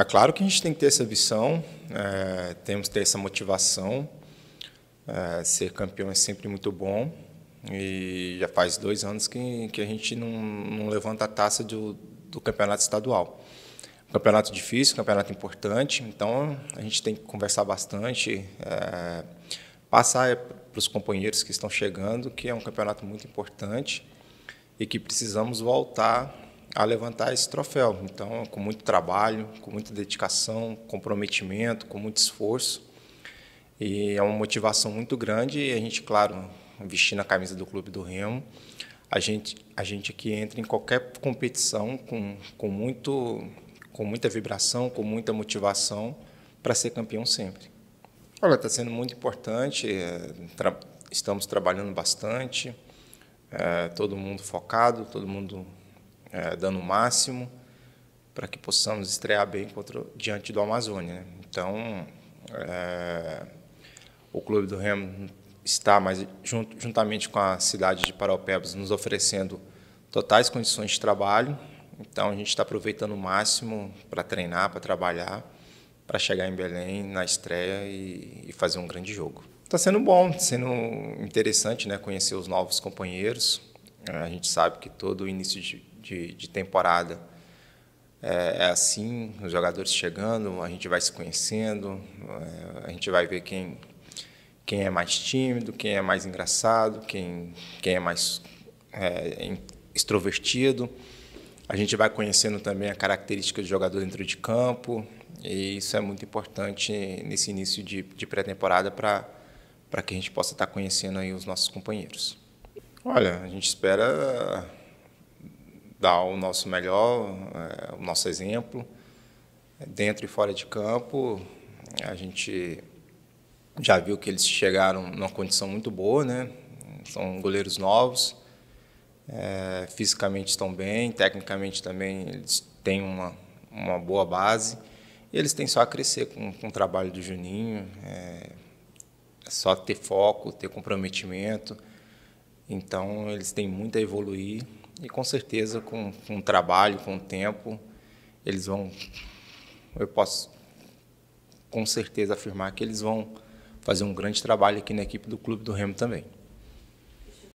É claro que a gente tem que ter essa visão, é, temos que ter essa motivação. É, ser campeão é sempre muito bom. E já faz dois anos que, que a gente não, não levanta a taça do, do campeonato estadual. Campeonato difícil, campeonato importante, então a gente tem que conversar bastante, é, passar é, para os companheiros que estão chegando que é um campeonato muito importante e que precisamos voltar a levantar esse troféu. Então, com muito trabalho, com muita dedicação, comprometimento, com muito esforço. E é uma motivação muito grande e a gente, claro, vestindo a camisa do Clube do Remo, a gente, a gente aqui entra em qualquer competição com, com, muito, com muita vibração, com muita motivação para ser campeão sempre. Olha, está sendo muito importante, é, tra estamos trabalhando bastante, é, todo mundo focado, todo mundo é, dando o máximo para que possamos estrear bem contra, diante do Amazônia. Né? Então, é, o Clube do Remo está, mais junto, juntamente com a cidade de Paraupebas, nos oferecendo totais condições de trabalho. Então, a gente está aproveitando o máximo para treinar, para trabalhar, para chegar em Belém na estreia e, e fazer um grande jogo. Está sendo bom, sendo interessante né, conhecer os novos companheiros. É, a gente sabe que todo início de, de, de temporada. É, é, assim, os jogadores chegando, a gente vai se conhecendo, é, a gente vai ver quem, quem é mais tímido, quem é mais engraçado, quem, quem é mais é, extrovertido. A gente vai conhecendo também a característica do jogador dentro de campo, e isso é muito importante nesse início de, de pré-temporada para que a gente possa estar tá conhecendo aí os nossos companheiros. Olha, a gente espera dar o nosso melhor, é, o nosso exemplo, dentro e fora de campo. A gente já viu que eles chegaram numa condição muito boa, né? São goleiros novos, é, fisicamente estão bem, tecnicamente também eles têm uma, uma boa base. E eles têm só a crescer com, com o trabalho do Juninho, é, é só ter foco, ter comprometimento. Então, eles têm muito a evoluir e, com certeza, com, com trabalho, com tempo, eles vão. Eu posso com certeza afirmar que eles vão fazer um grande trabalho aqui na equipe do Clube do Remo também.